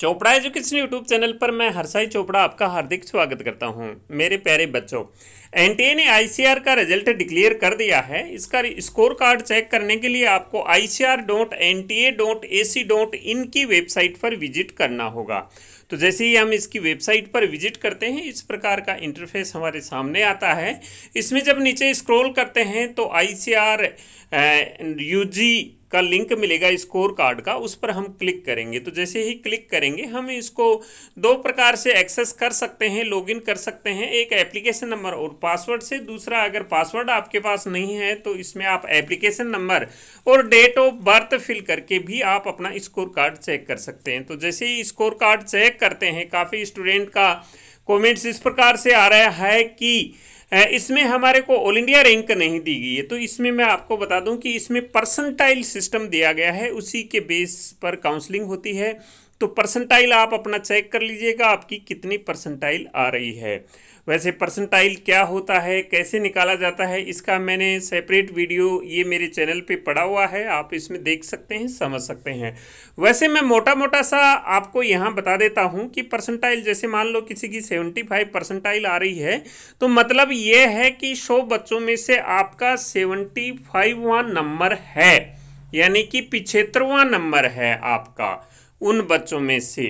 Chopra education YouTube channel पर मैं हरसाई चोपड़ा आपका हार्दिक स्वागत करता हूं मेरे प्यारे बच्चों एनटीए ने आईसीआर का रिजल्ट डिक्लेयर कर दिया है इसका स्कोर कार्ड चेक करने के लिए आपको I C R dot N T A dot A C की वेबसाइट पर विजिट करना होगा तो जैसे ही हम इसकी वेबसाइट पर विजिट करते हैं इस प्रकार का इंटरफेस हमारे सामने आता है इसमें जब नीचे स्क्रोल करते हैं तो आई सी आर यू जी का लिंक मिलेगा स्कोर कार्ड का उस पर हम क्लिक करेंगे तो जैसे ही क्लिक करेंगे हम इसको दो प्रकार से एक्सेस कर सकते हैं लॉगिन कर सकते हैं एक एप्लीकेशन नंबर और पासवर्ड से दूसरा अगर पासवर्ड आपके पास नहीं है तो इसमें आप एप्लीकेशन नंबर और डेट ऑफ बर्थ फिल करके भी आप अपना स्कोर कार्ड चेक कर सकते हैं तो जैसे ही स्कोर कार्ड चेक करते हैं काफ़ी स्टूडेंट का कॉमेंट्स इस प्रकार से आ रहा है कि इसमें हमारे को ऑल इंडिया रैंक नहीं दी गई है तो इसमें मैं आपको बता दूं कि इसमें परसेंटाइल सिस्टम दिया गया है उसी के बेस पर काउंसलिंग होती है तो परसेंटाइल आप अपना चेक कर लीजिएगा आपकी कितनी परसेंटाइल आ रही है वैसे परसेंटाइल क्या होता है कैसे निकाला जाता है इसका मैंने सेपरेट वीडियो ये मेरे चैनल पे पड़ा हुआ है आप इसमें देख सकते हैं समझ सकते हैं वैसे मैं मोटा मोटा सा आपको यहाँ बता देता हूँ कि परसेंटाइल जैसे मान लो किसी की सेवेंटी फाइव परसेंटाइल आ रही है तो मतलब ये है कि सौ बच्चों में से आपका सेवेंटी फाइववा नंबर है यानी कि पिछहत्तरवा नंबर है आपका उन बच्चों में से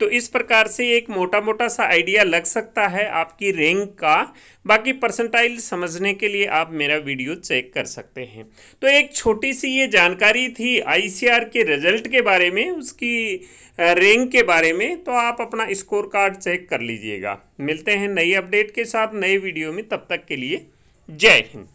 तो इस प्रकार से एक मोटा मोटा सा आइडिया लग सकता है आपकी रैंक का बाकी परसेंटाइल समझने के लिए आप मेरा वीडियो चेक कर सकते हैं तो एक छोटी सी ये जानकारी थी आईसीआर के रिजल्ट के बारे में उसकी रैंक के बारे में तो आप अपना स्कोर कार्ड चेक कर लीजिएगा मिलते हैं नई अपडेट के साथ नए वीडियो में तब तक के लिए जय हिंद